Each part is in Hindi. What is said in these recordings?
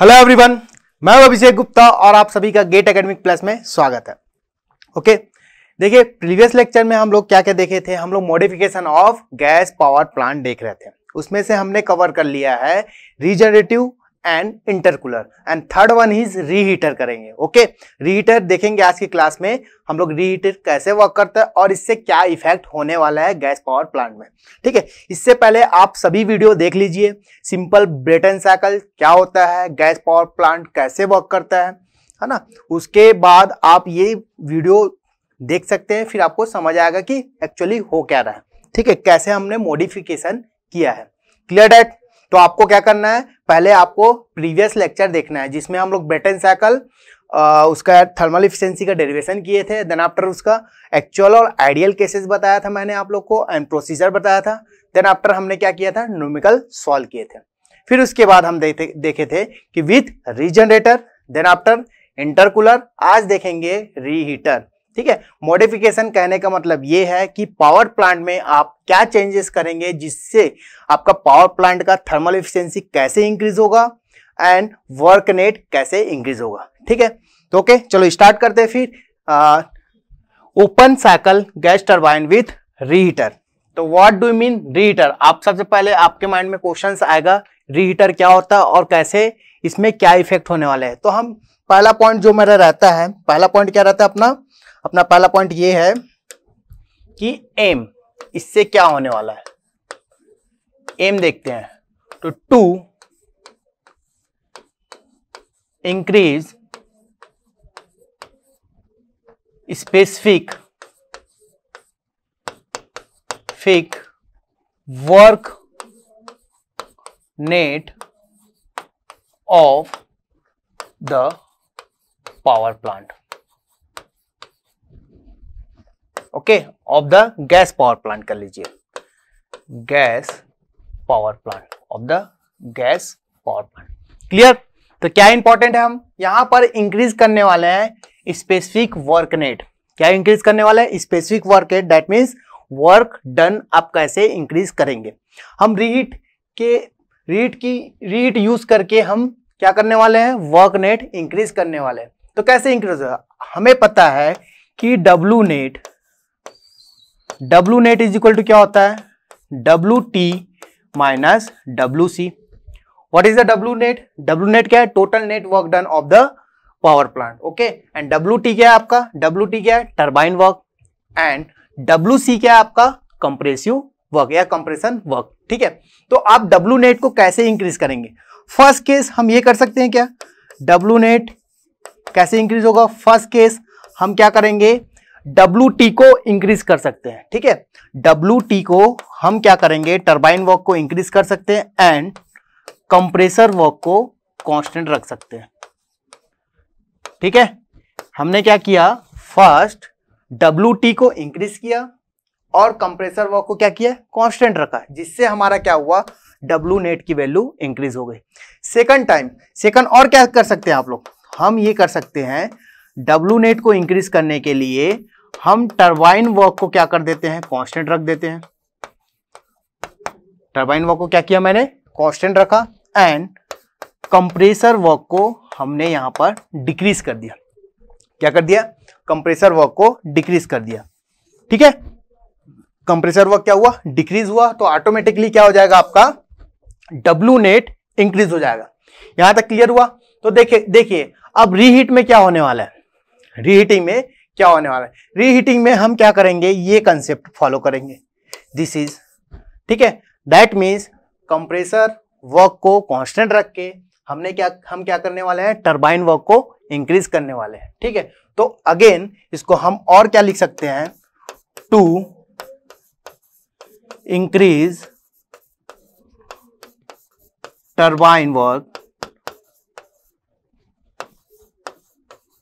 हेलो एवरीवन मैं अभिषेक गुप्ता और आप सभी का गेट एकेडमिक प्लस में स्वागत है ओके देखिए प्रीवियस लेक्चर में हम लोग क्या क्या देखे थे हम लोग modification of gas power plant देख रहे थे उसमें से हमने कवर कर लिया है regenerative and intercooler and third one is reheater करेंगे ओके रीहीटर देखेंगे आज की क्लास में हम लोग रीहीटर कैसे वर्क करते हैं और इससे क्या इफेक्ट होने वाला है गैस पावर प्लांट में ठीक है इससे पहले आप सभी वीडियो देख लीजिए सिंपल ब्रेटन साइकिल क्या होता है गैस पावर प्लांट कैसे वर्क करता है है ना उसके बाद आप ये वीडियो देख सकते हैं फिर आपको समझ आएगा कि एक्चुअली हो क्या रहा है ठीक है कैसे हमने मॉडिफिकेशन किया है क्लियर डेट तो आपको क्या करना है पहले आपको प्रीवियस लेक्चर देखना है जिसमें हम लोग बेटन साइकिल उसका थर्मल इफिशेंसी का डेरिवेशन किए थे देन आफ्टर उसका एक्चुअल और आइडियल केसेस बताया था मैंने आप लोग को एंड प्रोसीजर बताया था देन आफ्टर हमने क्या किया था नोमिकल सॉल्व किए थे फिर उसके बाद हम देखे देखे थे कि with regenerator then after intercooler आज देखेंगे रीहीटर ठीक है मॉडिफिकेशन कहने का मतलब ये है कि पावर प्लांट में आप क्या चेंजेस करेंगे जिससे आपका पावर प्लांट का थर्मल इफिशियंसी कैसे इंक्रीज होगा एंड वर्क नेट कैसे इंक्रीज होगा ठीक है तो ओके चलो स्टार्ट करते हैं फिर open cycle gas turbine with reheater तो व्हाट डू मीन रीहीटर आप सबसे पहले आपके माइंड में क्वेश्चन आएगा रीहीटर क्या होता है और कैसे इसमें क्या इफेक्ट होने वाला है तो हम पहला पॉइंट जो मेरा रहता है पहला पॉइंट क्या रहता है अपना अपना पहला पॉइंट ये है कि एम इससे क्या होने वाला है एम देखते हैं तो टू इंक्रीज स्पेसिफिक फिक work net of the power plant okay of the gas power plant कर लीजिए gas power plant of the gas power plant clear तो क्या इंपॉर्टेंट है हम यहां पर इंक्रीज करने वाले हैं स्पेसिफिक वर्क नेट क्या इंक्रीज करने वाले हैं specific work net that means work done आप कैसे इंक्रीज करेंगे हम रीट के रीट की रीट यूज करके हम क्या करने वाले हैं वर्क नेट इंक्रीज करने वाले हैं तो कैसे इंक्रीज हमें पता है कि W net W net is equal to क्या होता है W T minus W C what is the W net W net क्या है total net work done of the power plant okay and W T क्या है आपका डब्लू टी क्या है turbine work and W C क्या है आपका कंप्रेसिव वर्क या कंप्रेशन वर्क ठीक है तो आप डब्ल्यू नेट को कैसे इंक्रीज करेंगे फर्स्ट केस हम ये कर सकते हैं क्या डब्ल्यू नेट कैसे इंक्रीज होगा फर्स्ट केस हम क्या करेंगे डब्लू टी को इंक्रीज कर सकते हैं ठीक है डब्ल्यू टी को हम क्या करेंगे टर्बाइन वर्क को इंक्रीज कर सकते हैं एंड कंप्रेसर वर्क को कांस्टेंट रख सकते हैं ठीक है हमने क्या किया फर्स्ट डब्लू टी को इंक्रीज किया और कंप्रेसर वर्क को क्या किया कांस्टेंट रखा जिससे हमारा क्या हुआ डब्ल्यू नेट की वैल्यू इंक्रीज हो गई सेकंड टाइम सेकंड और क्या कर सकते हैं आप लोग हम ये कर सकते हैं डब्ल्यू नेट को इंक्रीज करने के लिए हम टर्बाइन वर्क को क्या कर देते हैं कांस्टेंट रख देते हैं टर्बाइन वर्क को क्या किया मैंने कांस्टेंट रखा एंड कंप्रेसर वर्क को हमने यहां पर डिक्रीज कर दिया क्या कर दिया कंप्रेसर वर्क को डिक्रीज कर दिया ठीक है कंप्रेसर वर्क क्या हुआ डिक्रीज हुआ तो ऑटोमेटिकली क्या हो जाएगा आपका डब्ल्यू नेट इंक्रीज हो जाएगा यहां तक क्लियर हुआ तो देखिए देखिए अब रीहीट में क्या होने वाला है रीहीटिंग में क्या होने वाला है रीहीटिंग में हम क्या करेंगे ये कंसेप्ट फॉलो करेंगे दिस इज ठीक है दैट मीन्स कंप्रेसर वर्क को कॉन्स्टेंट रख के हमने क्या हम क्या करने वाले हैं टर्बाइन वर्क को इंक्रीज करने वाले हैं ठीक है तो अगेन इसको हम और क्या लिख सकते हैं to increase turbine work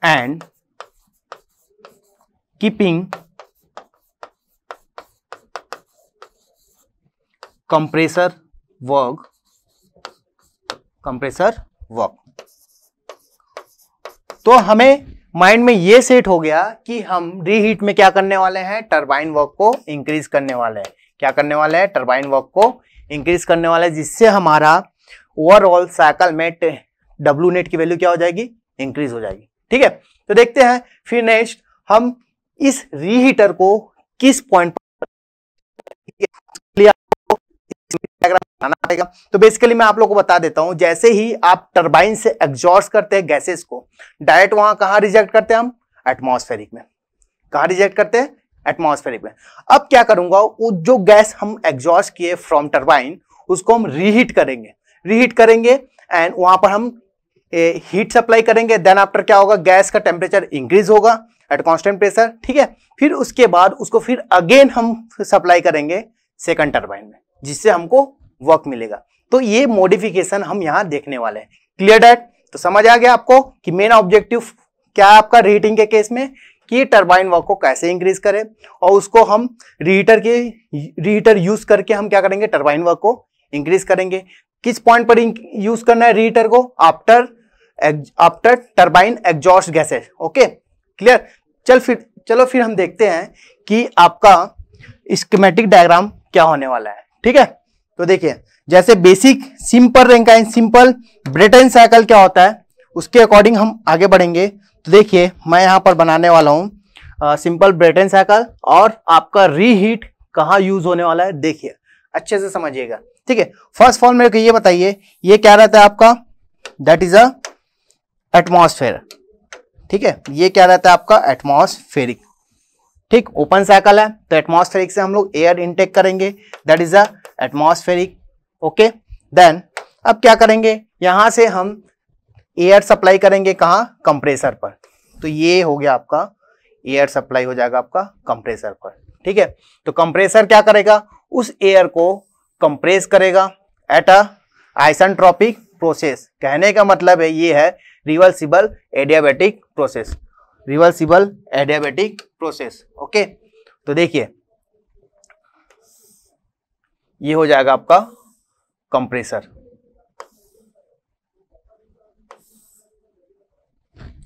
and keeping compressor work compressor work तो हमें माइंड में यह सेट हो गया कि हम रीहीट में क्या करने वाले हैं टरबाइन वर्क को इंक्रीज करने वाले हैं क्या करने वाले हैं टरबाइन वर्क को इंक्रीज करने वाले हैं जिससे हमारा ओवरऑल साइकिल में डब्ल्यू नेट की वैल्यू क्या हो जाएगी इंक्रीज हो जाएगी ठीक है तो देखते हैं फिर नेक्स्ट हम इस रीहीटर को किस पॉइंट पर पड़ेगा तो बेसिकली मैं आप लोगों को बता देता हूं जैसे ही आप टरबाइन से एग्जॉस्ट करते हैं गैसेस को डायरेक्ट वहां कहा रिजेक्ट करते हैं हम एटमॉस्फेरिक में कहा रिजेक्ट करते हैं एटमॉस्फेरिक में अब क्या करूंगा वो जो गैस हम एग्जॉस्ट किए फ्रॉम टरबाइन उसको हम रीहीट करेंगे रीहीट करेंगे एंड वहां पर हम हीट सप्लाई करेंगे देन आफ्टर क्या होगा गैस का टेम्परेचर इंक्रीज होगा एट कॉन्स्टेंट प्रेशर ठीक है फिर उसके बाद उसको फिर अगेन हम सप्लाई करेंगे सेकंड टर्बाइन में जिससे हमको वर्क मिलेगा तो ये मॉडिफिकेशन हम यहाँ देखने वाले हैं क्लियर डेट तो समझ आ गया आपको कि मेन ऑब्जेक्टिव क्या है आपका रीटिंग के केस में कि टर्बाइन वर्क को कैसे इंक्रीज करें और उसको हम रीटर के रीटर यूज करके हम क्या करेंगे टर्बाइन वर्क को इंक्रीज करेंगे किस पॉइंट पर यूज करना है रीटर को after after turbine exhaust gases okay clear चल फिर चलो फिर हम देखते हैं कि आपका स्कीमेटिक डायग्राम क्या होने वाला है ठीक है तो देखिए जैसे बेसिक सिंपल रैंक सिंपल ब्रिटेन साइकिल क्या होता है उसके अकॉर्डिंग हम आगे बढ़ेंगे तो देखिए मैं यहाँ पर बनाने वाला हूँ सिंपल ब्रिटेन साइकिल और आपका रीहीट कहाँ यूज होने वाला है देखिए अच्छे से समझिएगा ठीक है फर्स्ट फॉल मेरे को ये बताइए ये क्या रहता है आपका दैट इज अ एटमोसफेयर ठीक है ये क्या रहता है आपका एटमोसफेरिक ठीक ओपन साइकिल है तो एटमोसफेरिक से हम लोग एयर इनटेक करेंगे that is the atmospheric okay then अब क्या करेंगे यहां से हम एयर सप्लाई करेंगे कहा कंप्रेसर पर तो ये हो गया आपका एयर सप्लाई हो जाएगा आपका कंप्रेसर पर ठीक है तो कंप्रेसर क्या करेगा उस एयर को कंप्रेस करेगा एट अ आइसन प्रोसेस कहने का मतलब है ये है reversible adiabatic process reversible adiabatic process okay तो देखिए ये हो जाएगा आपका कंप्रेसर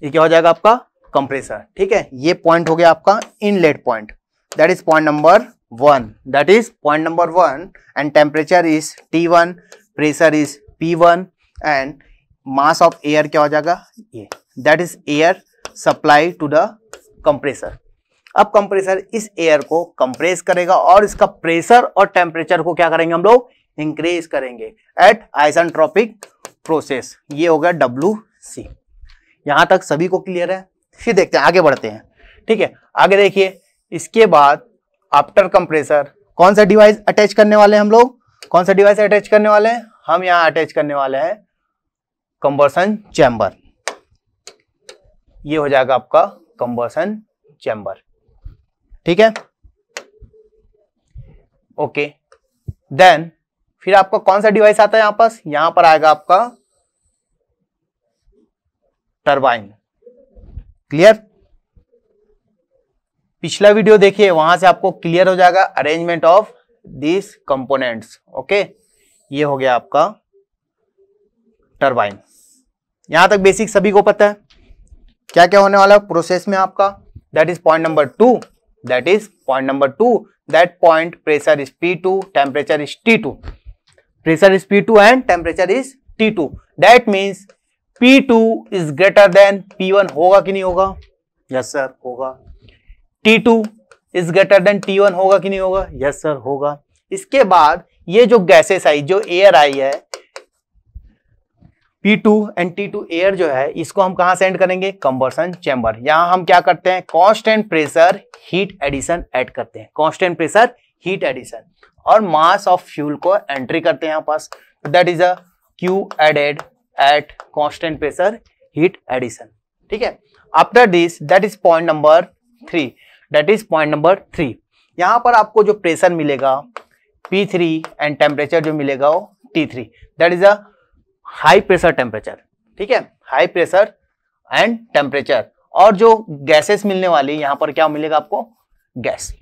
ये क्या हो जाएगा आपका कंप्रेसर ठीक है ये पॉइंट हो गया आपका inlet point that is point number one that is point number one and temperature is T one pressure is P one and mass of air क्या हो जाएगा ये that is air supply to the compressor अब कंप्रेसर इस एयर को कंप्रेस करेगा और इसका प्रेशर और टेम्परेचर को क्या करेंगे हम लोग इंक्रीज करेंगे एट आइसनट्रॉपिक प्रोसेस ये हो गया डब्ल्यू सी यहां तक सभी को क्लियर है फिर देखते हैं आगे बढ़ते हैं ठीक है आगे देखिए इसके बाद आफ्टर कंप्रेसर कौन सा डिवाइस अटैच करने वाले हैं हम लोग कौन सा डिवाइस अटैच करने वाले हैं हम यहाँ अटैच करने वाले हैं कंबर्सन चैम्बर ये हो जाएगा आपका कंबर्सन चैम्बर ठीक है ओके देन फिर आपका कौन सा डिवाइस आता है यहां पास यहां पर आएगा आपका टरबाइन क्लियर पिछला वीडियो देखिए वहां से आपको क्लियर हो जाएगा arrangement of this components okay ये हो गया आपका टरबाइन यहां तक बेसिक सभी को पता है क्या क्या होने वाला है प्रोसेस में आपका that is point number two that is point number two that point pressure is P two temperature is T two pressure is P two and temperature is T two that means P two is greater than P one होगा कि नहीं होगा यस सर होगा T two is greater than T one होगा कि नहीं होगा यस सर होगा इसके बाद ये जो गैसेस आई जो एयर आई है P2 एंड T2 एयर जो है इसको हम कहा सेंड करेंगे कंबर्सन चैम्बर यहां हम क्या करते हैं constant pressure heat addition add करते हैं कॉन्स्टेंट प्रेशर हीट एडिशन और मास ऑफ फ्यूल को एंट्री करते हैं पास that is a Q added at constant pressure heat addition ठीक है after this that is point number three that is point number three यहां पर आपको जो प्रेशर मिलेगा P3 एंड टेम्परेचर जो मिलेगा वो T3 that is a high pressure temperature ठीक है हाई प्रेशर एंड टेम्परेचर और जो गैसेस मिलने वाली यहां पर क्या मिलेगा आपको गैस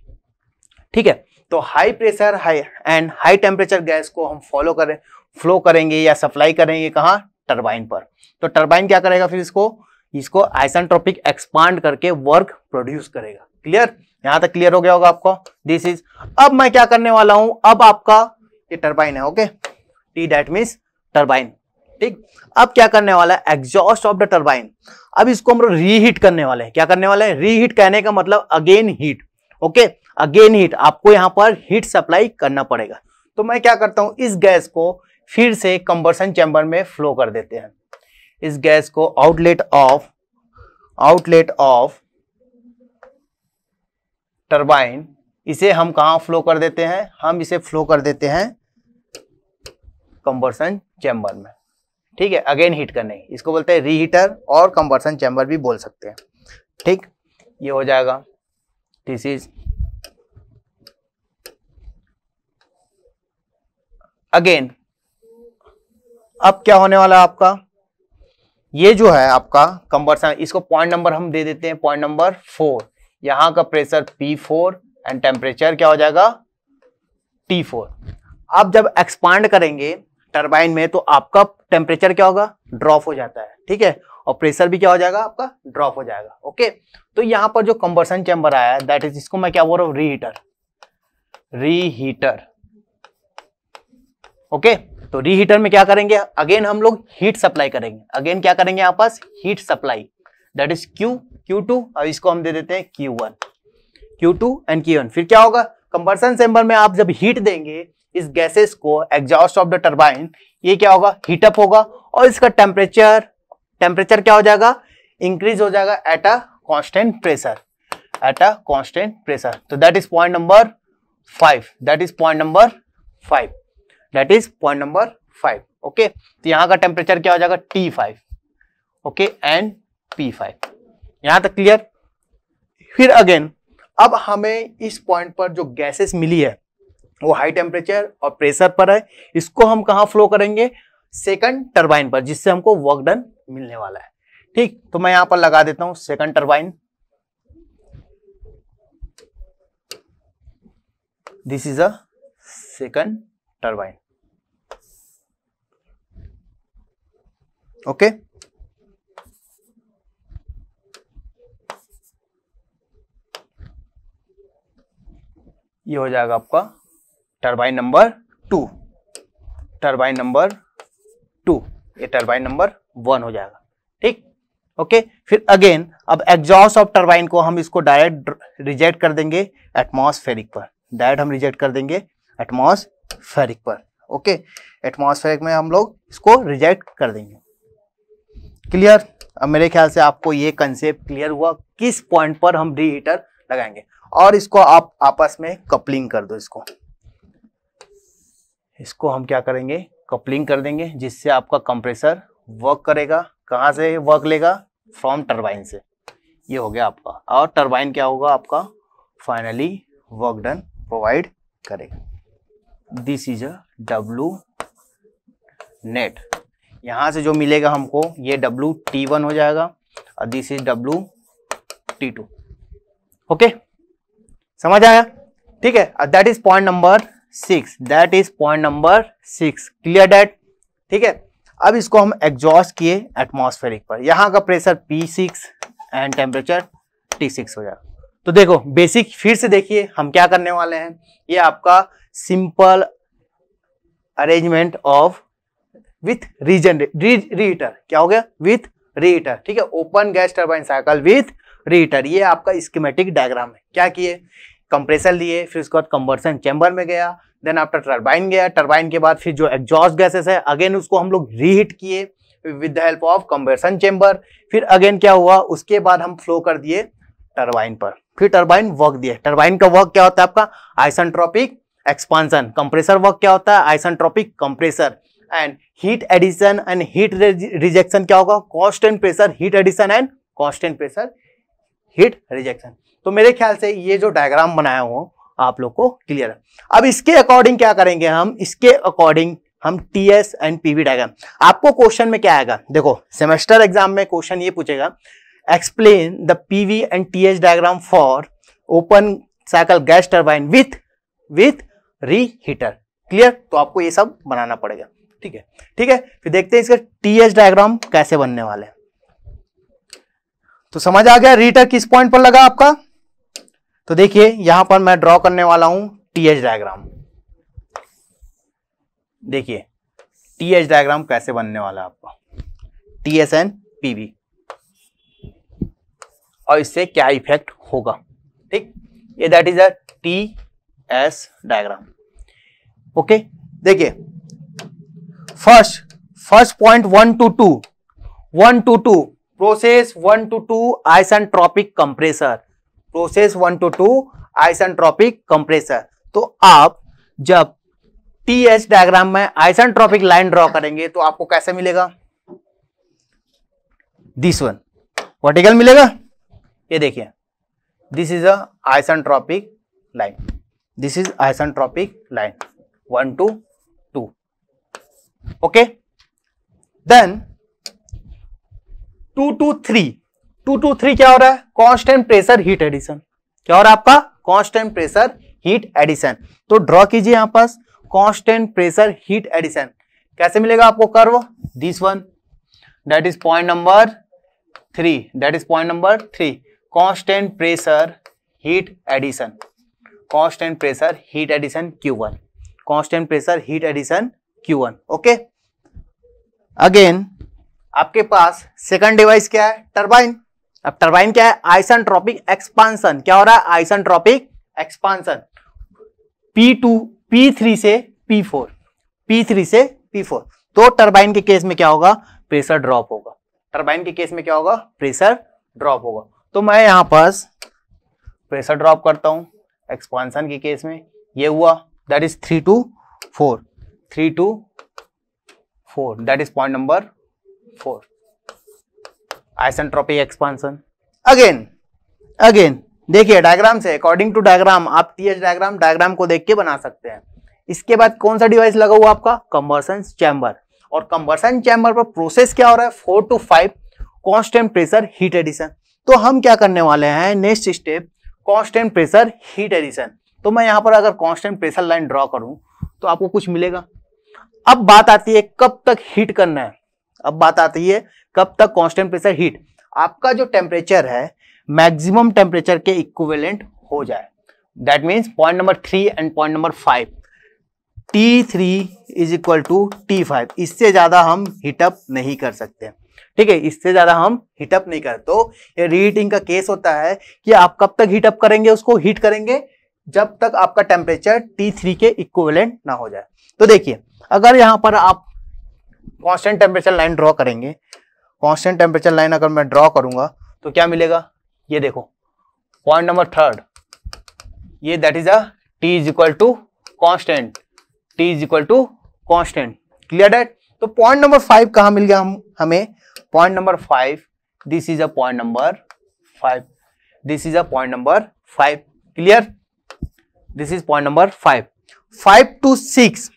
ठीक है तो high pressure high and high temperature gas को हम फॉलो करें फ्लो करेंगे या सप्लाई करेंगे कहा टरबाइन पर तो टरबाइन क्या करेगा फिर इसको इसको आइसनट्रॉपिक एक्सपांड करके वर्क प्रोड्यूस करेगा क्लियर यहां तक क्लियर हो गया होगा आपको दिस इज अब मैं क्या करने वाला हूं अब आपका ये टर्बाइन है okay T that mean turbine ठीक अब क्या करने वाला है एग्जॉस्ट ऑफ द टर्बाइन अब इसको हम रीहीट करने वाले हैं क्या करने वाले हैं रीहीट कहने का मतलब again heat okay again heat आपको यहाँ पर हीट सप्लाई करना पड़ेगा तो मैं क्या करता हूँ इस गैस को फिर से कंबर्सन चैम्बर में फ्लो कर देते हैं इस गैस को outlet of outlet of turbine इसे हम कहा फ्लो कर देते हैं हम इसे फ्लो कर देते हैं कंबर्सन चैम्बर में ठीक है अगेन हीट करने इसको बोलते हैं रीहीटर और कंबर्सन चैम्बर भी बोल सकते हैं ठीक ये हो जाएगा दिस इज अगेन अब क्या होने वाला है आपका ये जो है आपका कंबर्सन इसको पॉइंट नंबर हम दे देते हैं पॉइंट नंबर फोर यहां का pressure P four and temperature क्या हो जाएगा टी फोर आप जब एक्सपांड करेंगे टरबाइन में तो आपका टेम्परेचर क्या होगा ड्रॉप हो जाता है ठीक है और प्रेशर भी क्या हो जाएगा आपका ड्रॉप हो जाएगा ओके तो यहां पर जो कंबर्सन चैम्बर आया है दैट इज इसको मैं क्या बोल रहा हूँ रीहीटर रीहीटर ओके तो रीहीटर में क्या करेंगे अगेन हम लोग हीट सप्लाई करेंगे अगेन क्या करेंगे यहां पास heat supply that is Q Q two और इसको हम दे देते हैं Q one Q two and Q one फिर क्या होगा कंबर्सन चैम्बर में आप जब हीट देंगे इस गैसेस को एग्जॉस्ट ऑफ द टर्बाइन ये क्या होगा हीटअप होगा और इसका टेम्परेचर टेम्परेचर क्या हो जाएगा इंक्रीज हो जाएगा at a constant pressure at a constant pressure तो that is point number five that is point number five that is point number five okay तो यहाँ का टेम्परेचर क्या हो जाएगा T five okay and P five यहां तक क्लियर फिर अगेन अब हमें इस पॉइंट पर जो गैसेस मिली है वो हाई टेम्परेचर और प्रेशर पर है इसको हम कहा फ्लो करेंगे सेकंड टरबाइन पर जिससे हमको वर्क डन मिलने वाला है ठीक तो मैं यहां पर लगा देता हूं second turbine this is a second turbine okay ये हो जाएगा आपका turbine number two turbine number two ये टर्बाइन नंबर वन हो जाएगा ठीक ओके फिर अगेन अब एग्जॉस्ट ऑफ टर्बाइन को हम इसको डायरेक्ट रिजेक्ट कर देंगे एटमोसफेरिक पर डायरेक्ट हम रिजेक्ट कर देंगे एटमोसफेरिक पर ओके एटमॉस्फेरिक में हम लोग इसको रिजेक्ट कर देंगे क्लियर अब मेरे ख्याल से आपको ये कंसेप्ट क्लियर हुआ किस पॉइंट पर हम री हीटर लगाएंगे और इसको आप आपस में कपलिंग कर दो इसको इसको हम क्या करेंगे कपलिंग कर देंगे जिससे आपका कंप्रेसर वर्क करेगा कहाँ से वर्क लेगा फ्रॉम टर्बाइन से ये हो गया आपका और टर्बाइन क्या होगा आपका फाइनली वर्क डन प्रोवाइड करेगा this is a W net यहाँ से जो मिलेगा हमको ये डब्लू टी वन हो जाएगा और this is W T two okay समझ आया ठीक है that is point number six that is point number six clear that ठीक है अब इसको हम एग्जॉस्ट किए एटमोस्फेरिक पर यहाँ का pressure P six and temperature T six हो जाएगा तो देखो बेसिक फिर से देखिए हम क्या करने वाले हैं ये आपका simple arrangement of with region reheater क्या हो गया विथ रीटर ठीक है open gas turbine cycle with reheater ये आपका स्कीमेटिक डायग्राम है क्या किए कंप्रेसर लिए फिर उसके बाद कंबर्सन चैम्बर में गया देन आफ्टर टर्बाइन गया टर्बाइन के बाद फिर जो एग्जॉस्ट गैसेस है अगेन उसको हम लोग रीहीट किए with the help of combustion chamber फिर अगेन क्या हुआ उसके बाद हम फ्लो कर दिए टर्बाइन पर फिर टर्बाइन वर्क दिए टर्बाइन का वर्क क्या होता है आपका आइसनट्रॉपिक एक्सपांसन कंप्रेसर वर्क क्या होता है isentropic compressor and heat addition and heat rejection क्या होगा constant and pressure heat addition and constant and pressure heat rejection तो मेरे ख्याल से ये जो डायग्राम बनाया हुआ आप लोग को क्लियर है अब इसके अकॉर्डिंग क्या करेंगे हम इसके अकॉर्डिंग हम T S and PV diagram आपको क्वेश्चन में क्या आएगा देखो सेमेस्टर एग्जाम में क्वेश्चन ये पूछेगा explain the PV and S diagram for open cycle gas turbine with with reheater clear तो आपको ये सब बनाना पड़ेगा ठीक है ठीक है फिर देखते हैं इसका टीएस डायग्राम कैसे बनने वाले तो समझ आ गया रीटर किस पॉइंट पर लगा आपका तो देखिए यहां पर मैं ड्रॉ करने वाला हूं टीएच डायग्राम देखिए टीएच डायग्राम कैसे बनने वाला है आपका टीएस एन पीवी और इससे क्या इफेक्ट होगा ठीक ये that is a T S diagram okay देखिए first first point one to two one to two process one to two tropic compressor process one to two isentropic compressor तो आप जब टी एच डायग्राम में आइसनट्रॉपिक लाइन ड्रॉ करेंगे तो आपको कैसे मिलेगा दिस वन वर्टिकल मिलेगा ये देखिए this is a isentropic line this is isentropic line one to two okay then two to three two to three क्या हो रहा है कॉन्स्टेंट प्रेशर हीट एडिशन क्या हो रहा है आपका कॉन्स्टेंट प्रेशर हीट एडिशन तो ड्रॉ कीजिए यहां पास कॉन्स्टेंट प्रेशर हीट एडिशन कैसे मिलेगा आपको curve this one that is point number three that is point number three constant pressure heat addition constant pressure heat addition Q one constant pressure heat addition Q one okay again आपके पास सेकंड डिवाइस क्या है टर्बाइन अब टर्बाइन क्या है आइसन ट्रॉपिक एक्सपांसन क्या हो रहा है isentropic expansion P three से पी थ्री से फोर तो टर्बाइन के केस में क्या होगा प्रेशर ड्रॉप होगा टर्बाइन के केस में क्या होगा प्रेशर ड्रॉप होगा तो मैं यहां पर प्रेशर ड्रॉप करता हूं एक्सपांसन के केस में ये हुआ that is three to four three to four that is point number four isentropic expansion again again देखिए डायग्राम से अकॉर्डिंग टू डायग्राम आप टीएच डायग्राम डायग्राम को देख के बना सकते हैं इसके बाद कौन सा डिवाइस लगा हुआ आपका कंबर्सन चैम्बर और कंबर्सन चैम्बर पर प्रोसेस क्या हो रहा है four to five constant pressure heat addition तो हम क्या करने वाले हैं next step constant pressure heat addition तो मैं यहां पर अगर कॉन्स्टेंट प्रेशर लाइन ड्रॉ करूं तो आपको कुछ मिलेगा अब बात आती है कब तक हीट करना है अब बात आती है कब तक कॉन्स्टेंट प्रेशर हीट आपका जो टेम्परेचर है मैक्सिमम टेम्परेचर के इक्विवेलेंट हो जाए that means point number three and point number five T three is equal to T five इससे ज़्यादा हम हीटअप नहीं कर सकते ठीक है इससे ज़्यादा हम हीटअप नहीं करते तो ये रीहीटिंग का केस होता है कि आप कब तक हीटअप करेंगे उसको हीट करेंगे जब तक आपका टेम्परेचर T3 के इक्विवेलेंट ना हो जाए तो देखिए अगर यहां पर आप कांस्टेंट टेम्परेचर लाइन ड्रॉ करेंगे कांस्टेंट टेम्परेचर लाइन अगर मैं ड्रॉ करूंगा तो क्या मिलेगा ये देखो पॉइंट नंबर थर्ड ये that is a T is equal to constant T is equal to constant clear that तो पॉइंट नंबर फाइव कहाँ मिल गया हम हमें point number five this is a point number five this is a point number five clear this is point number five five to six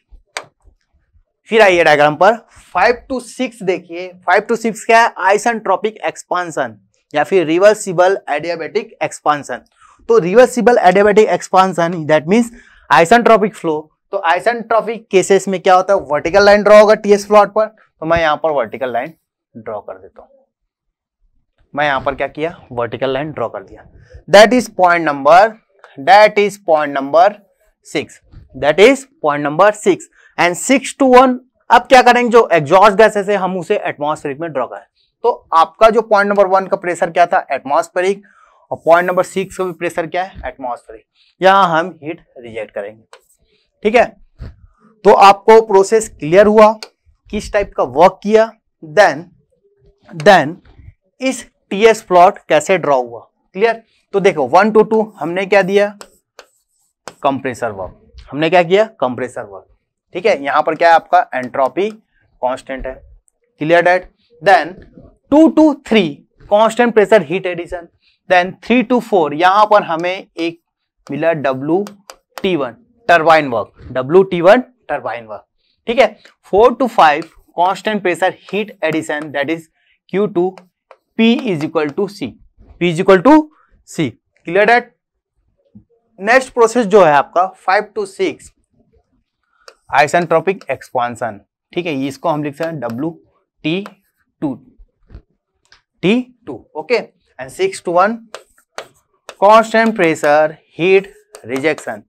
फिर आइए डायग्राम पर फाइव टू सिक्स देखिए फाइव टू सिक्स क्या है आइसन ट्रॉपिक एक्सपांसन या फिर रिवर्सिबल एडियाबेटिक एक्सपांसन तो reversible adiabatic expansion that means isentropic flow तो आइसन ट्रॉपिक केसेस में क्या होता है वर्टिकल लाइन ड्रॉ होगा टीएस प्लॉट पर तो मैं यहाँ पर वर्टिकल लाइन ड्रॉ कर देता हूँ मैं यहां पर क्या किया वर्टिकल लाइन ड्रॉ कर दिया that is point number that is point number six that is point number six and six to one अब क्या करेंगे जो एग्जॉस्ट गैसेस है हम उसे एटमोस्फेरिक में ड्रॉ करें तो आपका जो पॉइंट नंबर वन का प्रेशर क्या था एटमोस्फेरिक और पॉइंट नंबर सिक्स का भी प्रेशर क्या है एटमोस्फेरिक यहां हम हीट रिजेक्ट करेंगे ठीक है तो आपको प्रोसेस क्लियर हुआ किस टाइप का वर्क किया देन देन इस टीएस प्लॉट कैसे ड्रॉ हुआ क्लियर तो देखो वन टू टू हमने क्या दिया कंप्रेसर वर्क हमने क्या किया कंप्रेसर वर्क ठीक है यहां पर क्या है आपका एंट्रोपी कांस्टेंट है clear that then two to three constant pressure heat addition then three to four यहां पर हमें एक मिला W T one turbine work W T one turbine work ठीक है four to five constant pressure heat addition that is Q two P is equal to C P is equal to C clear that next process जो है आपका five to six isentropic expansion ठीक है इसको हम लिखते हैं W T two T two okay and six to one constant pressure heat rejection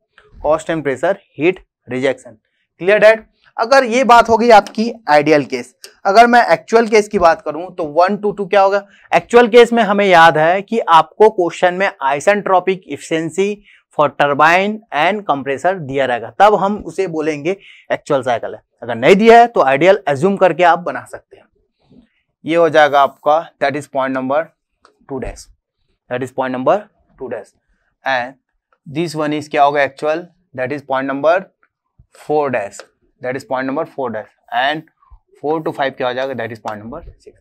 constant pressure heat rejection clear that अगर ये बात हो गई आपकी आइडियल केस अगर मैं एक्चुअल केस की बात करूं तो वन टू टू क्या होगा एक्चुअल केस में हमें याद है कि आपको क्वेश्चन में isentropic efficiency for turbine and compressor दिया रहेगा तब हम उसे बोलेंगे एक्चुअल साइकिल है अगर नहीं दिया है तो आइडियल एज्यूम करके आप बना सकते हैं ये हो जाएगा आपका that is point number two dash that is point number two dash and this one is क्या होगा actual that is point number four dash that is point number four dash and four to five क्या हो जाएगा that is point number six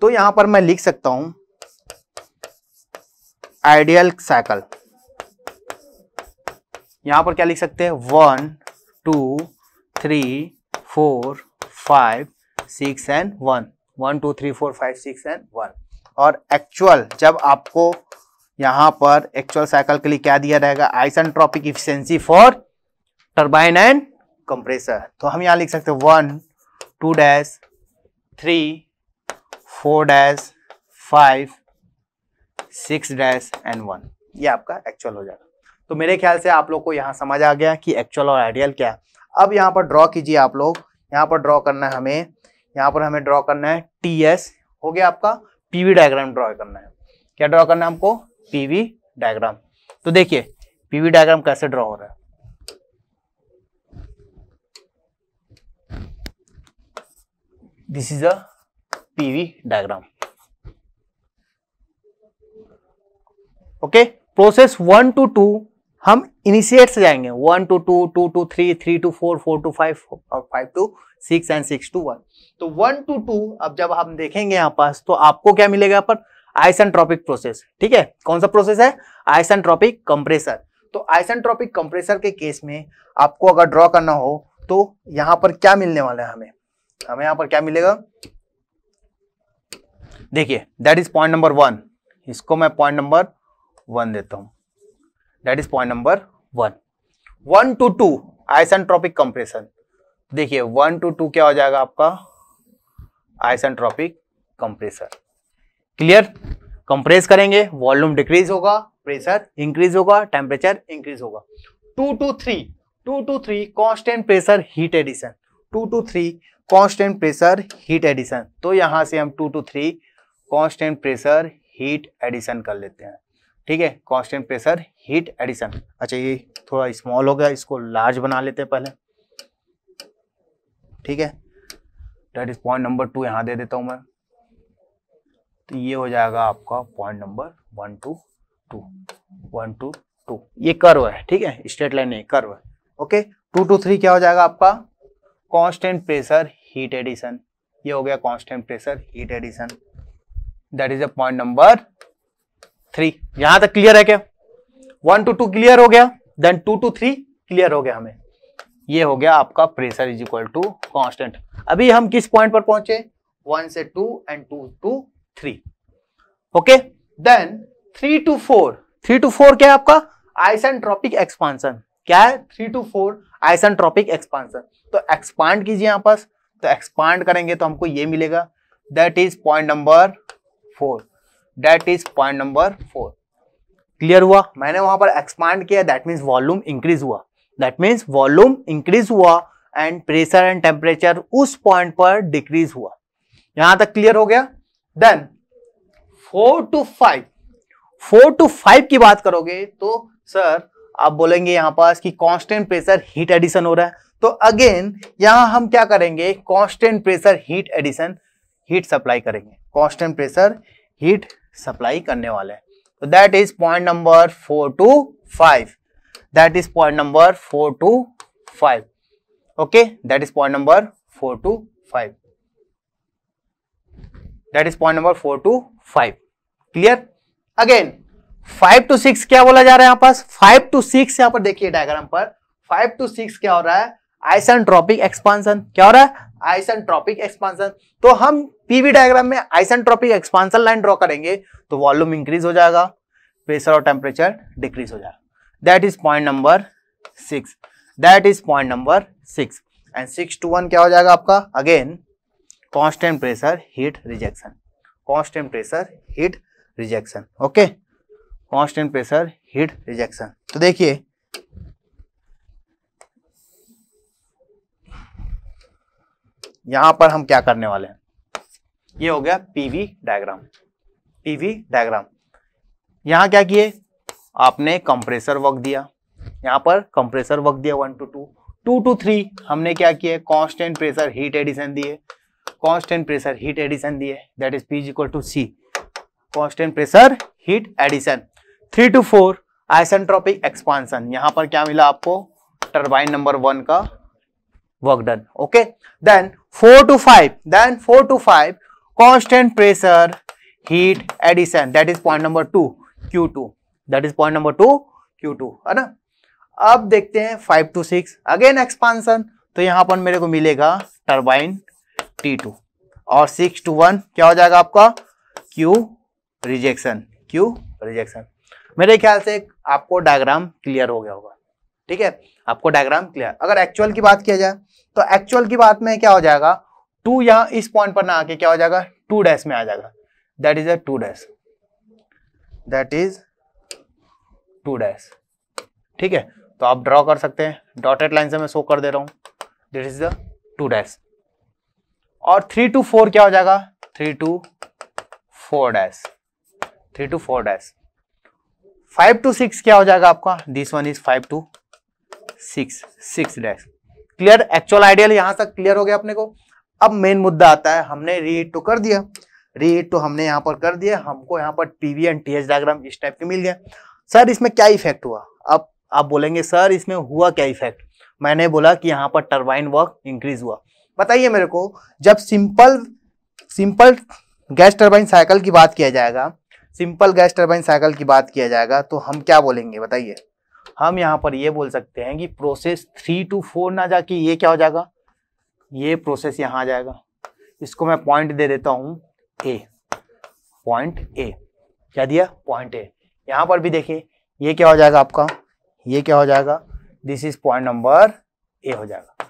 तो यहां पर मैं लिख सकता हूं आइडियल साइकिल यहाँ पर क्या लिख सकते हैं one two three four five six and one one two three four five six and one और एक्चुअल जब आपको यहां पर एक्चुअल साइकिल के लिए क्या दिया रहेगा isentropic efficiency for turbine and compressor तो हम यहाँ लिख सकते हैं one two dash three four dash five six dash and one ये आपका एक्चुअल हो जाएगा तो मेरे ख्याल से आप लोग को यहाँ समझ आ गया कि एक्चुअल और आइडियल क्या है अब यहाँ पर ड्रॉ कीजिए आप लोग यहाँ पर ड्रॉ करना है हमें यहाँ पर हमें ड्रॉ करना है टी एस हो गया आपका पीवी डायग्राम ड्रॉ करना है क्या ड्रॉ करना है हमको पीवी डायग्राम तो देखिए पीवी डायग्राम कैसे ड्रॉ हो रहा है this is a PV diagram okay process one to two हम इनिशिएट से जाएंगे one to two two to three three to four four to five और five to six and six to one तो वन टू टू अब जब हम देखेंगे यहाँ पास तो आपको क्या मिलेगा यहाँ पर आइसेंट्रॉपिक प्रोसेस ठीक है कौन सा प्रोसेस है आइसेंट्रॉपिक कंप्रेसर तो आइसेंट्रॉपिक कंप्रेसर के केस में आपको अगर ड्रॉ करना हो तो यहाँ पर क्या मिलने वाला है हमें हमें यहाँ पर क्या मिलेगा देखिए that is point number one इसको मैं पॉइंट नंबर वन देता हूं that is point number one one to two isentropic compression देखिए वन टू टू क्या हो जाएगा आपका आइसेंट्रॉपिक कंप्रेसर क्लियर कंप्रेस करेंगे वॉल्यूम डिक्रीज होगा प्रेशर इंक्रीज होगा टेम्परेचर इंक्रीज होगा two to three two to three constant pressure heat addition two to three constant pressure heat addition तो यहां से हम to to three constant pressure heat addition कर लेते हैं ठीक है कॉन्स्टेंट प्रेशर हीट एडिशन अच्छा ये थोड़ा स्मॉल हो गया इसको लार्ज बना लेते हैं पहले ठीक है that is point number two यहाँ दे देता हूँ मैं तो ये हो जाएगा आपका point number one to two one to two ये कर्व है ठीक है स्ट्रेट लाइन नहीं कर्व है ओके टू टू थ्री क्या हो जाएगा आपका कांस्टेंट प्रेशर हीट एडिशन ये हो गया constant pressure heat addition that is a point number three यहां तक क्लियर है क्या वन टू टू क्लियर हो गया then two to three clear हो गया हमें ये हो गया आपका pressure is equal to constant अभी हम किस पॉइंट पर पहुंचे वन से two and two to three okay then three to four three to four क्या है आपका आइसेंट्रोपिक एक्सपांसन क्या है three to four isentropic expansion तो एक्सपांड कीजिए यहां पर तो एक्सपांड करेंगे तो हमको ये मिलेगा that is point number four that is point number four clear हुआ मैंने वहां पर एक्सपांड किया दैट मीन्स वॉल्यूम इंक्रीज हुआ दैट मीन्स वॉल्यूम इंक्रीज हुआ एंड प्रेशर एंड टेम्परेचर उस पॉइंट पर डिक्रीज हुआ यहां तक क्लियर हो गया then four to five four to five की बात करोगे तो सर आप बोलेंगे यहां पास कि कांस्टेंट प्रेशर हीट एडिशन हो रहा है तो अगेन यहां हम क्या करेंगे constant pressure heat addition heat supply करेंगे कांस्टेंट प्रेशर हीट सप्लाई करने वाले हैं तो that is point number four to five that is point number four to five okay that is point number four to five that is point number four to five clear again five to six क्या बोला जा रहा है यहां पर फाइव टू सिक्स यहां पर देखिए डायग्राम पर फाइव टू सिक्स क्या हो रहा है आइसन ट्रॉपिक एक्सपांसन क्या हो रहा है आइसेंट्रोपिक एक्सपांसन तो हम पीवी डायग्राम में आइसेंट्रोपिक एक्सपांसन लाइन ड्रॉ करेंगे तो वॉल्यूम इंक्रीज हो जाएगा प्रेशर और टेम्परेचर डिक्रीज हो जाएगा that is point number six that is point number six and six to one क्या हो जाएगा आपका again constant pressure heat rejection constant pressure heat rejection okay constant pressure heat rejection तो देखिए यहां पर हम क्या करने वाले हैं ये हो गया पीवी डायग्राम पीवी डायग्राम यहां क्या किए आपने कंप्रेसर वर्क दिया यहां पर कंप्रेसर वर्क दिया one to two two to three हमने क्या किया कांस्टेंट प्रेशर हीट एडिशन दिए कांस्टेंट प्रेशर हीट एडिशन दिए दैट इज पीज equal to C constant pressure heat addition three to four isentropic expansion यहां पर क्या मिला आपको टर्बाइन नंबर वन का work done okay then four to five then four to five constant pressure heat addition that is point number two Q two that is point number two Q two है ना अब देखते हैं five to six again expansion तो यहां पर मेरे को मिलेगा टर्बाइन टी टू और सिक्स टू वन क्या हो जाएगा आपका क्यू रिजेक्शन क्यू रिजेक्शन मेरे ख्याल से आपको डायग्राम क्लियर हो गया होगा ठीक है आपको डायग्राम क्लियर अगर एक्चुअल की बात किया जाए तो एक्चुअल की बात में क्या हो जाएगा टू यहां इस पॉइंट पर ना आके क्या हो जाएगा टू डैश में आ जाएगा that is a two dash that is two dash ठीक है तो आप ड्रॉ कर सकते हैं डॉटेड लाइन से मैं शो कर दे रहा हूं that is the two dash और थ्री टू फोर क्या हो जाएगा three to four dash three to four dash five to six क्या हो जाएगा आपका this one is five to six six dash clear actual ideal यहां तक क्लियर हो गया अपने को अब मेन मुद्दा आता है हमने रीट टू कर दिया रीट टू हमने यहाँ पर कर दिया हमको यहाँ पर पीवी एंड टीएच डायग्राम इस टाइप के मिल गया सर इसमें क्या इफेक्ट हुआ अब आप बोलेंगे सर इसमें हुआ क्या इफेक्ट मैंने बोला कि यहाँ पर टर्बाइन वर्क इंक्रीज हुआ बताइए मेरे को जब simple simple gas turbine cycle की बात किया जाएगा सिंपल गैस टर्बाइन साइकिल की बात किया जाएगा तो हम क्या बोलेंगे बताइए हम यहाँ पर ये बोल सकते हैं कि प्रोसेस थ्री टू फोर ना जाके ये क्या हो जाएगा ये प्रोसेस यहाँ आ जाएगा इसको मैं पॉइंट दे देता हूँ ए पॉइंट ए क्या दिया पॉइंट ए यहाँ पर भी देखिए ये क्या हो जाएगा आपका ये क्या हो जाएगा this is point number A हो जाएगा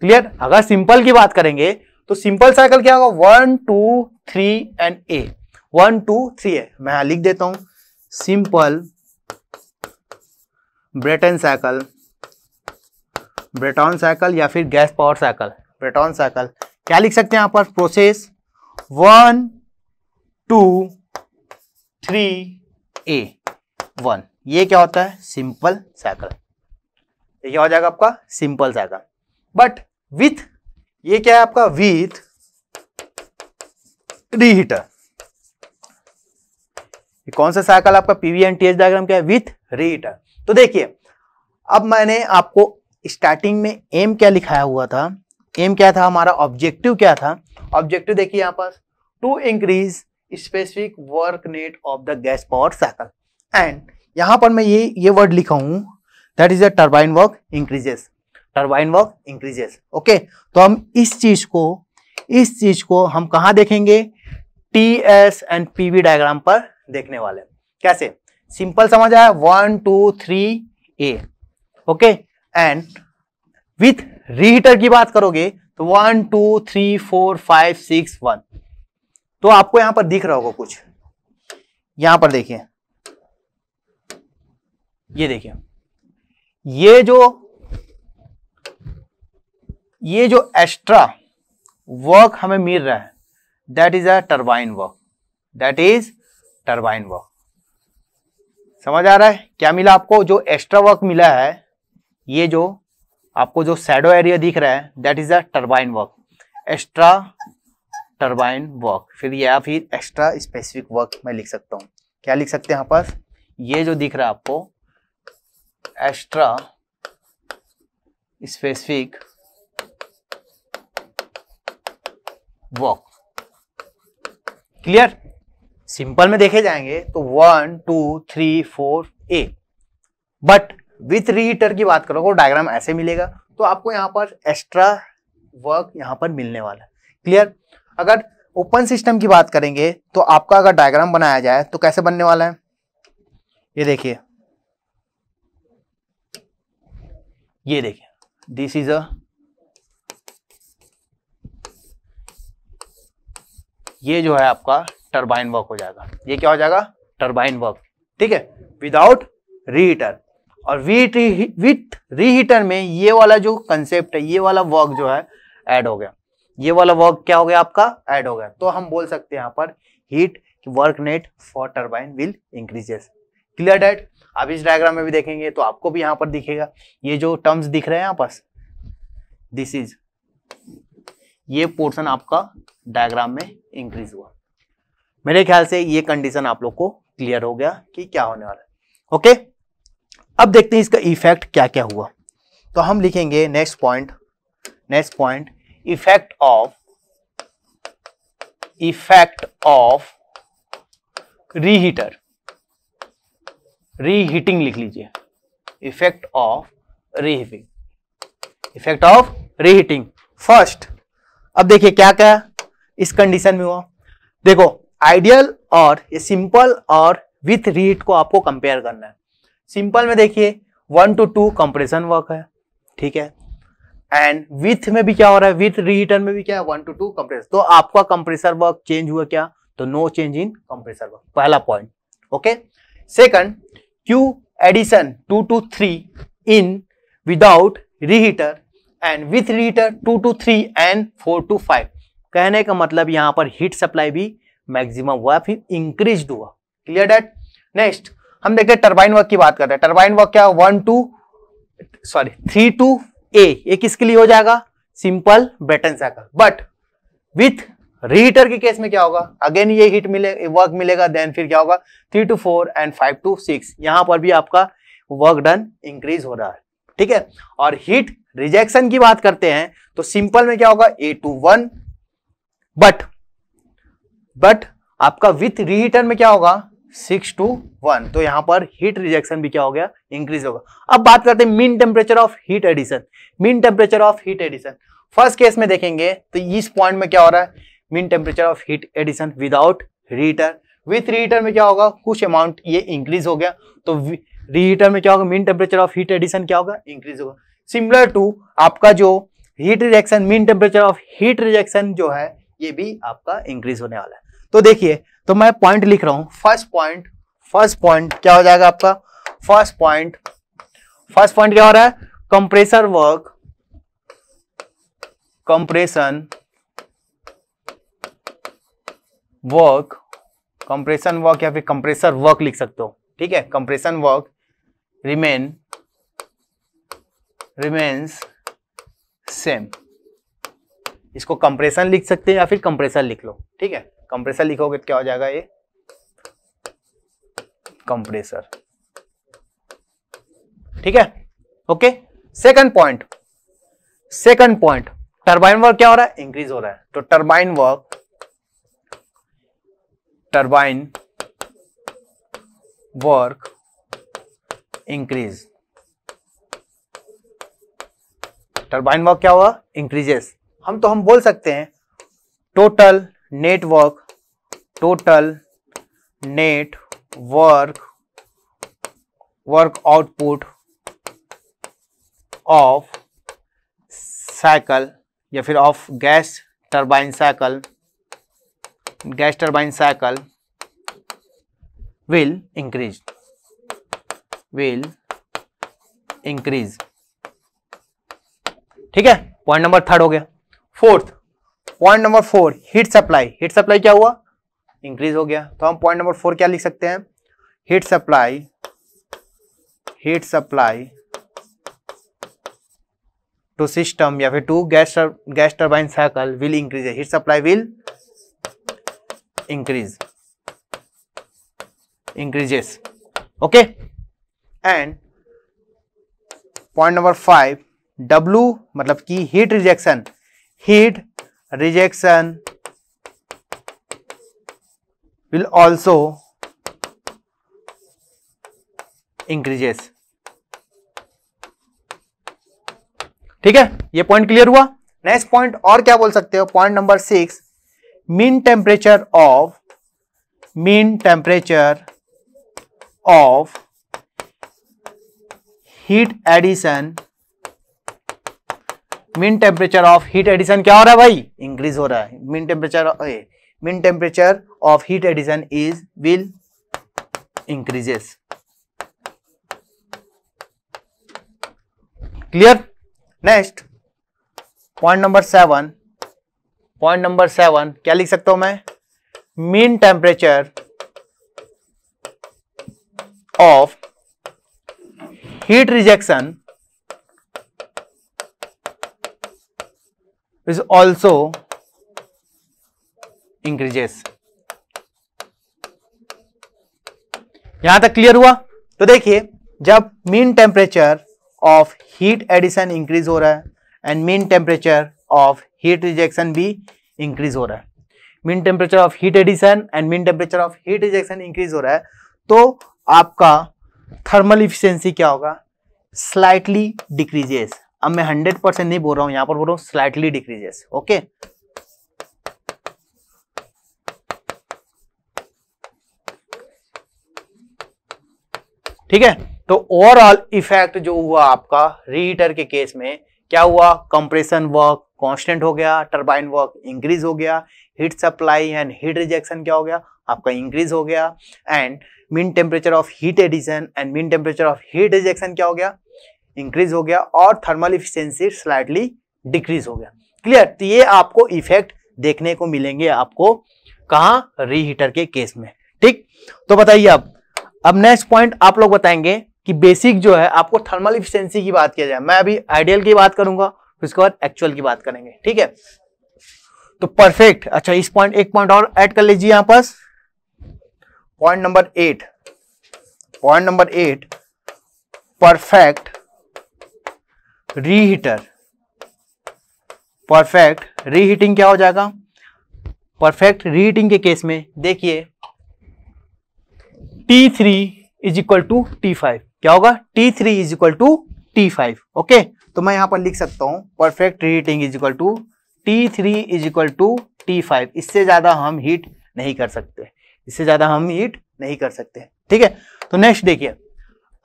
क्लियर अगर सिंपल की बात करेंगे तो सिंपल साइकिल क्या होगा one two three and A one two three A मैं लिख देता हूं simple Brayton cycle Brayton cycle या फिर gas power cycle Brayton cycle क्या लिख सकते हैं यहां पर process one two three A one ये क्या होता है सिंपल साइकिल ये क्या हो जाएगा आपका सिंपल साइकिल बट विथ ये क्या है आपका विथ रीहीटर कौन सा साइकिल आपका पीवी एंड डायग्राम क्या है विथ रीहीटर तो देखिए अब मैंने आपको स्टार्टिंग में एम क्या लिखाया हुआ था एम क्या था हमारा ऑब्जेक्टिव क्या था ऑब्जेक्टिव देखिए यहाँ पास to increase specific work net of the gas power cycle and यहां पर मैं ये ये वर्ड लिखा हूं that is a turbine work increases turbine work increases okay तो हम इस चीज को इस चीज को हम कहा देखेंगे T S and P V diagram पर देखने वाले कैसे सिंपल समझ आया one two three A okay and with reheater की बात करोगे तो one two three four five six one तो आपको यहां पर दिख रहा होगा कुछ यहां पर देखिए ये देखिए ये जो ये जो एक्स्ट्रा वर्क हमें मिल रहा है that is a turbine work that is turbine work समझ आ रहा है क्या मिला आपको जो एक्स्ट्रा वर्क मिला है ये जो आपको जो सैडो एरिया दिख रहा है that is the turbine work extra turbine work फिर या फिर एक्स्ट्रा स्पेसिफिक वर्क मैं लिख सकता हूँ क्या लिख सकते हैं यहाँ पर ये जो दिख रहा है आपको extra specific work clear simple में देखे जाएंगे तो one two three four A but with reheater की बात करोगे डायग्राम ऐसे मिलेगा तो आपको यहाँ पर एक्स्ट्रा वर्क यहाँ पर मिलने वाला है क्लियर अगर ओपन सिस्टम की बात करेंगे तो आपका अगर डायग्राम बनाया जाए तो कैसे बनने वाला है ये देखिए ये देखिए दिस इज अ ये जो है आपका टर्बाइन वर्क हो जाएगा ये क्या हो जाएगा टर्बाइन वर्क ठीक है विदाउट रीहीटर और वीट विथ रीहीटर में ये वाला जो कंसेप्ट है ये वाला वर्क जो है ऐड हो गया ये वाला वर्क क्या हो गया आपका ऐड हो गया तो हम बोल सकते हैं यहाँ पर heat work net for turbine will increases clear that आप इस डायग्राम में भी देखेंगे तो आपको भी यहाँ पर दिखेगा ये जो टर्म्स दिख रहे हैं यहाँ पास दिस इज ये पोर्शन आपका डायग्राम में इंक्रीज हुआ मेरे ख्याल से ये कंडीशन आप लोग को क्लियर हो गया कि क्या होने वाला है ओके अब देखते हैं इसका इफेक्ट क्या क्या हुआ तो हम लिखेंगे next point next point effect of effect of reheater reheating लिख लीजिए effect of reheating effect of reheating first अब देखिए क्या क्या इस कंडीशन में हुआ देखो आइडियल और ये सिंपल और विथ रीट को आपको कंपेयर करना है सिंपल में देखिए one to two compression work है ठीक है एंड विथ में भी क्या हो रहा है विथ रिटर्न में भी क्या है वन टू टू कंप्रेस तो आपका कंप्रेसर वर्क चेंज हुआ क्या तो no change in compressor work पहला point okay second Q addition two to three in without reheater and with reheater two to three and four to five कहने का मतलब यहां पर हीट सप्लाई भी मैक्सिमम हुआ फिर इंक्रीज हुआ क्लियर डेट नेक्स्ट हम देखते टर्बाइन वर्क की बात करते हैं टर्बाइन वर्क क्या one to sorry three to A ये किसके लिए हो जाएगा simple Brayton cycle but with reheater के केस में क्या होगा अगेन ये हीट मिले वर्क मिलेगा देन फिर क्या होगा three to four and five to six यहां पर भी आपका वर्क डन इंक्रीज हो रहा है ठीक है और हीट रिजेक्शन की बात करते हैं तो सिंपल में क्या होगा A to one but but आपका विथ रिहीटर में क्या होगा सिक्स टू वन तो यहां पर हीट रिजेक्शन भी क्या हो गया इंक्रीज होगा अब बात करते हैं mean temperature of heat addition mean temperature of heat addition first case में देखेंगे तो इस पॉइंट में क्या हो रहा है mean temperature of heat addition without reheater with return में क्या होगा कुछ अमाउंट ये इंक्रीज हो गया तो रीहीटर में क्या होगा mean temperature of heat addition क्या होगा इंक्रीज होगा सिमिलर टू आपका जो heat rejection mean temperature of heat rejection जो है ये भी आपका इंक्रीज होने वाला है तो देखिए तो मैं पॉइंट लिख रहा हूं फर्स्ट पॉइंट फर्स्ट पॉइंट क्या हो जाएगा आपका फर्स्ट पॉइंट फर्स्ट पॉइंट क्या हो रहा है compressor work compression work compression work या फिर कंप्रेसर वर्क लिख सकते हो ठीक है compression work remain remains same इसको कंप्रेशन लिख सकते हैं या फिर कंप्रेसर लिख लो ठीक है कंप्रेसर लिखोगे तो क्या हो जाएगा ये कंप्रेसर ठीक है okay second point second point turbine work क्या हो रहा है इंक्रीज हो रहा है तो turbine work turbine work increase turbine work क्या हुआ इंक्रीजेस हम तो हम बोल सकते हैं total network total net work work output of cycle या फिर of gas turbine cycle gas turbine cycle will increase will increase ठीक है पॉइंट नंबर थर्ड हो गया fourth point number four heat supply heat supply क्या हुआ इंक्रीज हो गया तो हम पॉइंट नंबर फोर क्या लिख सकते हैं heat supply heat supply to system या फिर to gas gas turbine cycle will increase heat supply will increase increases okay and point number five W मतलब की heat rejection heat rejection will also increases ठीक है ये पॉइंट क्लियर हुआ नेक्स्ट पॉइंट और क्या बोल सकते हो point number six mean temperature of mean temperature of heat addition mean temperature of heat addition क्या हो रहा है भाई इंक्रीज हो रहा है mean temperature mean temperature of heat addition is will increases clear next point number seven point number seven क्या लिख सकता हूं मैं mean temperature of heat rejection is also increases यहां तक क्लियर हुआ तो देखिए जब mean temperature of heat addition increase हो रहा है and mean temperature of heat rejection भी इंक्रीज हो रहा है mean temperature of heat addition and mean temperature of heat rejection increase हो रहा है तो आपका थर्मल इफिशियंसी क्या होगा स्लाइटली डिक्रीजेस अब मैं हंड्रेड परसेंट नहीं बोल रहा हूं यहां पर बोल रहा हूं स्लाइटली डिक्रीजेस ओके ठीक है तो ओवरऑल इफेक्ट जो हुआ आपका रीटर के केस में क्या हुआ कंप्रेशन वर्क कांस्टेंट हो गया टरबाइन वर्क इंक्रीज हो गया heat supply and heat rejection क्या हो गया आपका इंक्रीज हो गया and mean temperature of heat addition and mean temperature of heat rejection क्या हो गया इंक्रीज हो गया और थर्मल इफिशियंसी स्लाइटली डिक्रीज हो गया क्लियर तो ये आपको इफेक्ट देखने को मिलेंगे आपको कहा रीहीटर के केस में ठीक तो बताइए अब अब नेक्स्ट पॉइंट आप लोग बताएंगे कि बेसिक जो है आपको थर्मल इफिशियंसी की बात किया जाए मैं अभी आइडियल की बात करूंगा उसके बाद एक्चुअल की बात करेंगे ठीक है तो परफेक्ट अच्छा इस पॉइंट एक पॉइंट और ऐड कर लीजिए यहां पर point number eight point number eight perfect reheater perfect reheating क्या हो जाएगा परफेक्ट रीहीटिंग के केस में देखिए T three is equal to T five क्या होगा T three is equal to T five okay तो मैं यहां पर लिख सकता हूं perfect reheating is equal to T three is equal to T five इससे ज़्यादा हम हीट नहीं कर सकते इससे ज़्यादा हम हीट नहीं कर सकते ठीक है तो नेक्स्ट देखिए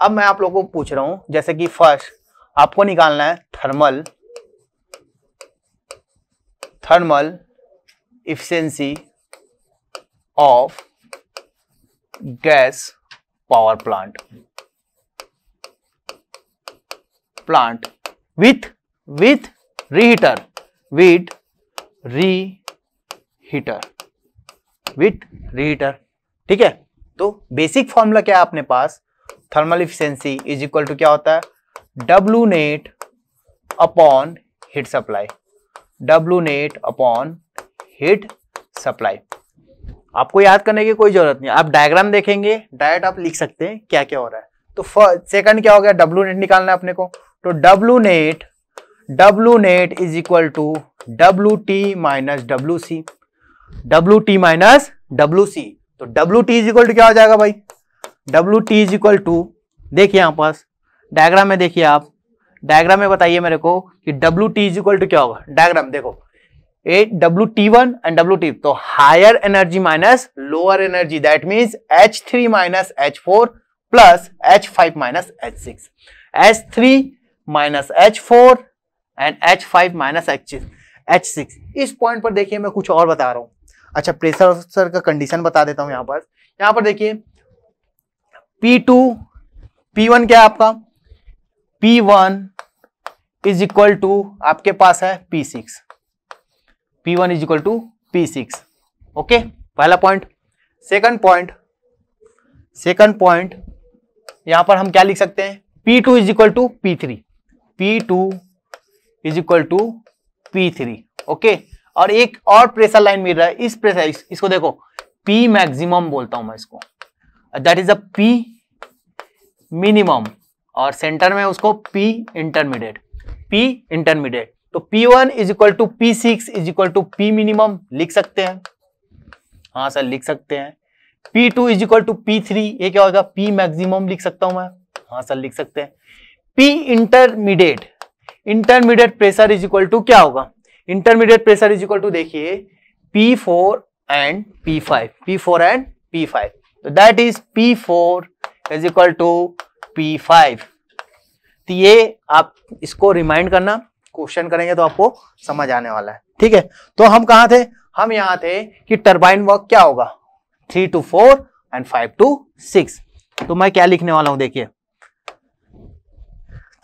अब मैं आप लोगों को पूछ रहा हूं जैसे कि फर्स्ट आपको निकालना है thermal thermal efficiency of gas power plant plant with with reheater with reheater with reheater ठीक है तो बेसिक फॉर्मूला क्या है अपने पास thermal efficiency is equal to क्या होता है W net upon heat supply W net upon heat supply आपको याद करने की कोई जरूरत नहीं आप डायग्राम देखेंगे डायरेक्ट आप लिख सकते हैं क्या क्या हो रहा है तो सेकंड क्या हो गया डब्लू नेट निकालना है अपने को तो W net W net is equal to W T minus W C W T minus W C तो W T is equal to क्या हो जाएगा भाई W T is equal to देखिए यहां पास डायग्राम में देखिए आप डायग्राम में बताइए मेरे को कि W T is equal to क्या होगा डायग्राम देखो ए W T one and W T तो higher energy minus lower energy that means H three minus H four plus H five minus H six H three minus H four and H five minus H H six इस पॉइंट पर देखिए मैं कुछ और बता रहा हूँ अच्छा प्रेशर सर का कंडीशन बता देता हूँ यहाँ पर यहाँ पर देखिए पी टू पी वन क्या है आपका P one is equal to आपके पास है P six P one is equal to P six okay पहला point second point second point यहां पर हम क्या लिख सकते हैं P two is equal to P three P two is equal to P three okay और एक और प्रेशर लाइन मिल रहा है इस प्रेशर इस, इसको देखो पी मैक्सिमम बोलता हूं मैं इसको that is a P minimum और सेंटर में उसको पी इंटरमीडिएट पी इंटरमीडिएट तो P one is equal to P six is equal to P minimum लिख सकते हैं हाँ सर लिख सकते हैं P two is equal to P three ये क्या होगा पी मैक्सिमम लिख सकता हूं मैं हाँ सर लिख सकते हैं P intermediate intermediate pressure is equal to क्या होगा intermediate pressure is equal to देखिए P four and P five P four and P five तो that is P four is equal to P five तो ये आप इसको रिमाइंड करना क्वेश्चन करेंगे तो आपको समझ आने वाला है ठीक है तो हम कहा थे हम यहां थे कि टर्बाइन वर्क क्या होगा three to four and five to six तो मैं क्या लिखने वाला हूं देखिए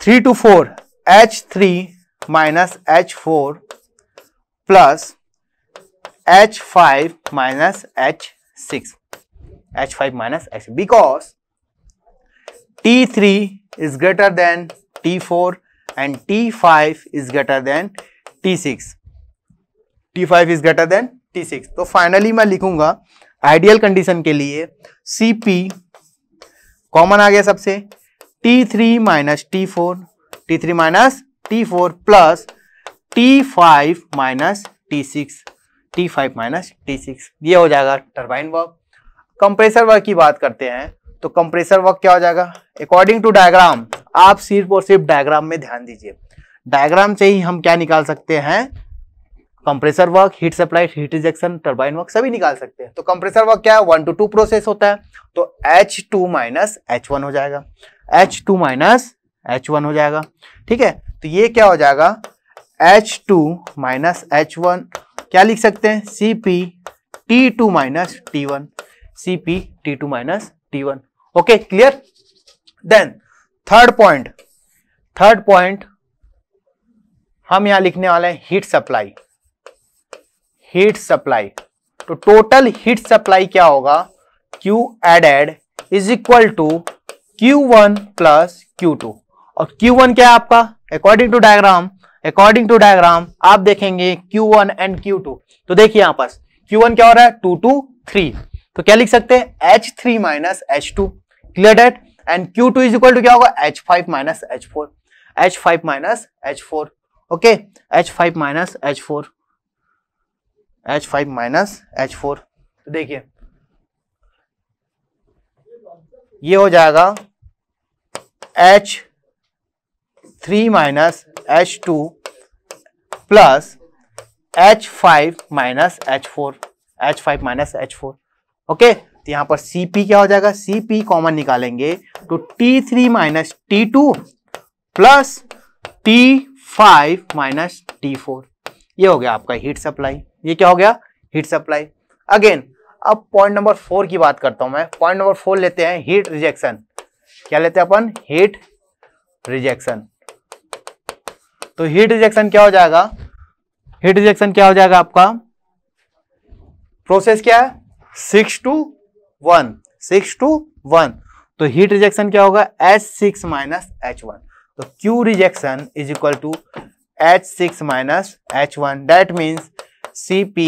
three to four H three minus H four plus H five minus H six H five minus H because T3 is greater than T4 and T5 is greater than T6. T5 is greater than T6. तो फाइनली मैं लिखूंगा आइडियल कंडीशन के लिए Cp कॉमन आ गया सबसे T3 three minus T four T three minus T four plus T five minus T six T five minus T six ये हो जाएगा टर्बाइन वर्क कंप्रेसर वर्क की बात करते हैं तो कंप्रेसर वर्क क्या हो जाएगा अकॉर्डिंग टू डायग्राम आप सिर्फ और सिर्फ डायग्राम में ध्यान दीजिए डायग्राम से ही हम क्या निकाल सकते हैं compressor work heat supply heat rejection turbine work सभी निकाल सकते हैं तो कंप्रेसर वर्क क्या है वन टू टू प्रोसेस होता है तो H two minus H one हो जाएगा H two minus H one हो जाएगा ठीक है तो ये क्या हो जाएगा H two minus H one क्या लिख सकते हैं C P T two minus T one C P T two minus T one okay clear then third point third point हम यहां लिखने वाले हैं हीट सप्लाई हीट सप्लाई तो टोटल हीट सप्लाई क्या होगा Q added is equal to Q1 plus Q two और Q1 क्या है आपका according to diagram according to diagram आप देखेंगे Q1 एंड Q2 तो देखिए यहां पर Q1 क्या हो रहा है टू टू थ्री तो क्या लिख सकते हैं H3 three minus H two clear that and Q two is equal to क्या होगा H five minus H four H five minus H four okay H five minus H four H five minus H four देखिए ये हो जाएगा H three minus H two plus H five minus H four H five minus H four okay तो यहाँ पर CP क्या हो जाएगा CP कॉमन निकालेंगे तो T3 three minus T two plus T five minus T four ये हो गया आपका हीट सप्लाई ये क्या हो गया हीट सप्लाई अगेन अब पॉइंट नंबर फोर की बात करता हूं मैं पॉइंट नंबर फोर लेते हैं हीट रिजेक्शन क्या लेते हैं अपन हीट रिजेक्शन तो हीट रिजेक्शन क्या हो जाएगा हीट रिजेक्शन क्या हो जाएगा आपका प्रोसेस क्या है six to one six to one तो हीट रिजेक्शन क्या होगा H six minus H one तो Q rejection is equal to H six minus H one that means C P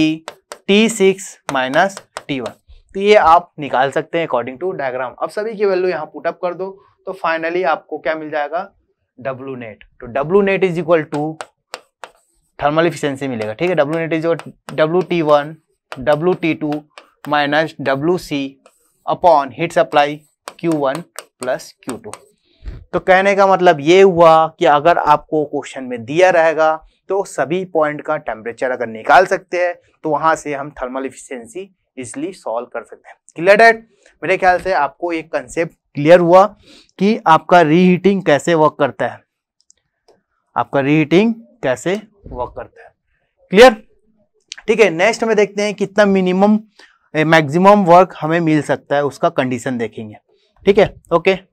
T six minus T one तो ये आप निकाल सकते हैं अकॉर्डिंग टू डायग्राम अब सभी की वैल्यू यहाँ पुटअप कर दो तो फाइनली आपको क्या मिल जाएगा डब्लू नेट तो W net is equal to thermal efficiency मिलेगा ठीक है W net is W T one W T two minus W C upon heat supply Q1 plus two तो कहने का मतलब ये हुआ कि अगर आपको क्वेश्चन में दिया रहेगा तो सभी पॉइंट का टेम्परेचर अगर निकाल सकते हैं तो वहां से हम थर्मल इफिशियंसी इजली सॉल्व कर सकते हैं क्लियर डेट मेरे ख्याल से आपको एक कंसेप्ट क्लियर हुआ कि आपका रीहीटिंग कैसे वर्क करता है आपका रीहीटिंग कैसे वर्क करता है क्लियर ठीक है नेक्स्ट में देखते हैं कितना मिनिमम मैक्सिमम वर्क हमें मिल सकता है उसका कंडीशन देखेंगे ठीक है ओके